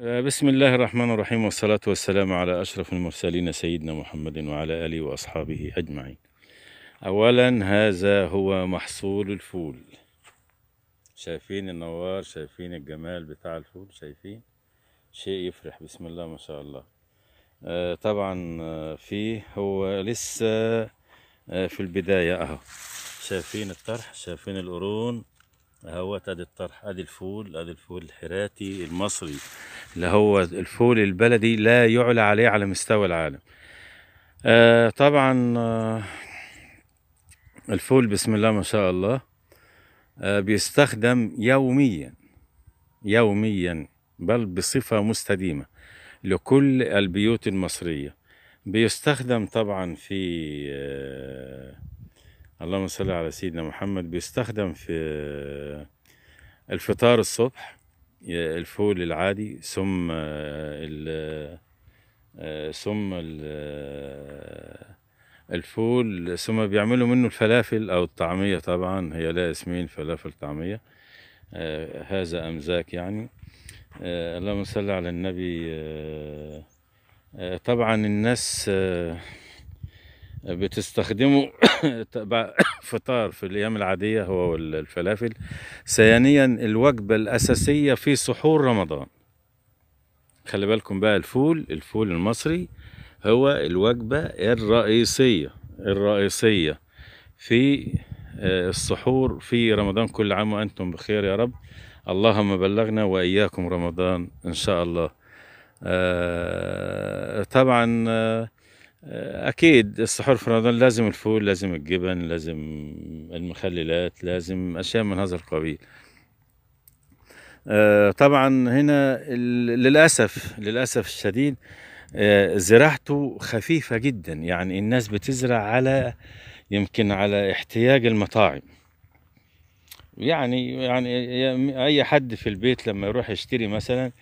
آه، بسم الله الرحمن الرحيم والصلاة والسلام على أشرف المرسلين سيدنا محمد وعلى آله وأصحابه أجمعين أولا هذا هو محصول الفول شايفين النوار شايفين الجمال بتاع الفول شايفين شيء يفرح بسم الله ما شاء الله آه، طبعا آه، فيه هو لسه في البداية أهو شايفين الطرح شايفين القرون اهوت ادي الطرح ادي الفول ادي الفول الحراتي المصري اللي هو الفول البلدي لا يعلى عليه على مستوى العالم آه طبعا آه الفول بسم الله ما شاء الله آه بيستخدم يوميا يوميا بل بصفة مستديمة لكل البيوت المصرية بيستخدم طبعا في آه اللهم صل على سيدنا محمد بيستخدم في الفطار الصبح الفول العادي ثم ال ثم الفول ثم بيعملوا منه الفلافل او الطعميه طبعا هي لها اسمين فلافل طعميه هذا ام ذاك يعني اللهم صل على النبي طبعا الناس بتستخدمه تبع فطار في الايام العاديه هو الفلافل ثانيا الوجبه الاساسيه في سحور رمضان خلي بالكم بقى الفول الفول المصري هو الوجبه الرئيسيه الرئيسيه في آه، السحور في رمضان كل عام وانتم بخير يا رب اللهم بلغنا واياكم رمضان ان شاء الله آه، طبعا آه، اكيد السحور في رمضان لازم الفول لازم الجبن لازم المخللات لازم اشياء من هذا القبيل آه، طبعا هنا للاسف للاسف الشديد آه، زراعته خفيفه جدا يعني الناس بتزرع على يمكن على احتياج المطاعم يعني يعني اي حد في البيت لما يروح يشتري مثلا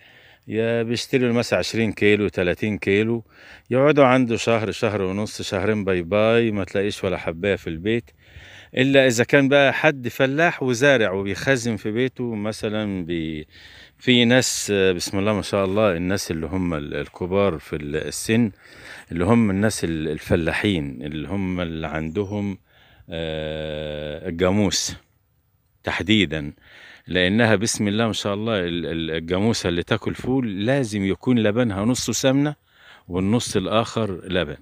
بيشتروا المسا 20 كيلو 30 كيلو يقعدوا عنده شهر شهر ونص شهرين باي باي ما تلاقيش ولا حبايه في البيت الا اذا كان بقى حد فلاح وزارع وبيخزن في بيته مثلا بي في ناس بسم الله ما شاء الله الناس اللي هم الكبار في السن اللي هم الناس الفلاحين اللي هم اللي عندهم آه، الجاموس تحديدا لانها بسم الله ما شاء الله الجاموسه اللي تاكل فول لازم يكون لبنها نصه سمنه والنص الاخر لبن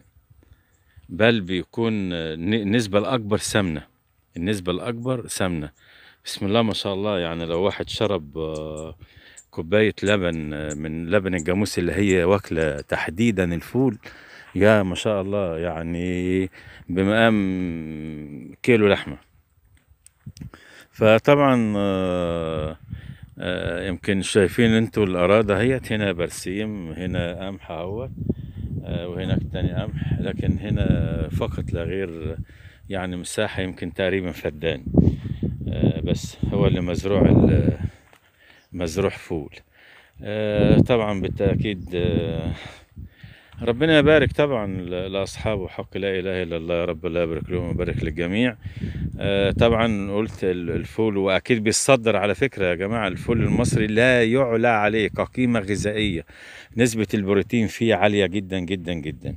بل بيكون النسبه الاكبر سمنه النسبه الاكبر سمنه بسم الله ما شاء الله يعني لو واحد شرب آه، كوبايه لبن آه، من لبن الجاموس اللي هي واكله تحديدا الفول يا ما شاء الله يعني بمقام كيلو لحمه فطبعا آه، آه، يمكن شايفين انتوا الاراضي هيت هنا برسيم هنا قمح اهوت وهناك تاني قمح لكن هنا فقط لا غير يعني مساحه يمكن تقريبا فدان آه، بس هو اللي مزروع مزروع فول طبعا بالتاكيد ربنا يبارك طبعا لاصحابه حق لا اله الا الله يا رب الله يبارك لهم ويبارك للجميع آه، طبعا قلت الفول واكيد بيتصدر على فكره يا جماعه الفول المصري لا يعلى عليه كقيمه غذائيه نسبه البروتين فيه عاليه جدا جدا جدا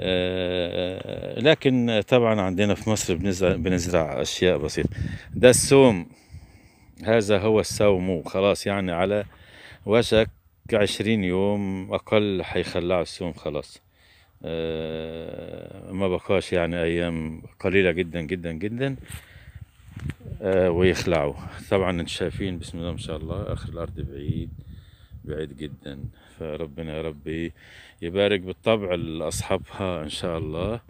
آه، لكن طبعا عندنا في مصر بنزرع اشياء بسيطه ده السوم هذا هو السوم خلاص يعني على وشك عشرين يوم أقل حيخلع السوم خلاص آه، ما بقاش يعني أيام قليلة جدا جدا جدا آه، ويخلعوا طبعا انتم شايفين بسم الله ما شاء الله آخر الأرض بعيد بعيد جدا فربنا يا ربي يبارك بالطبع لأصحابها إن شاء الله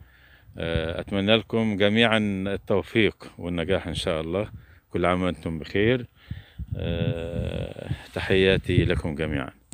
آه، أتمنى لكم جميعا التوفيق والنجاح إن شاء الله كل عام وأنتم بخير تحياتي لكم جميعا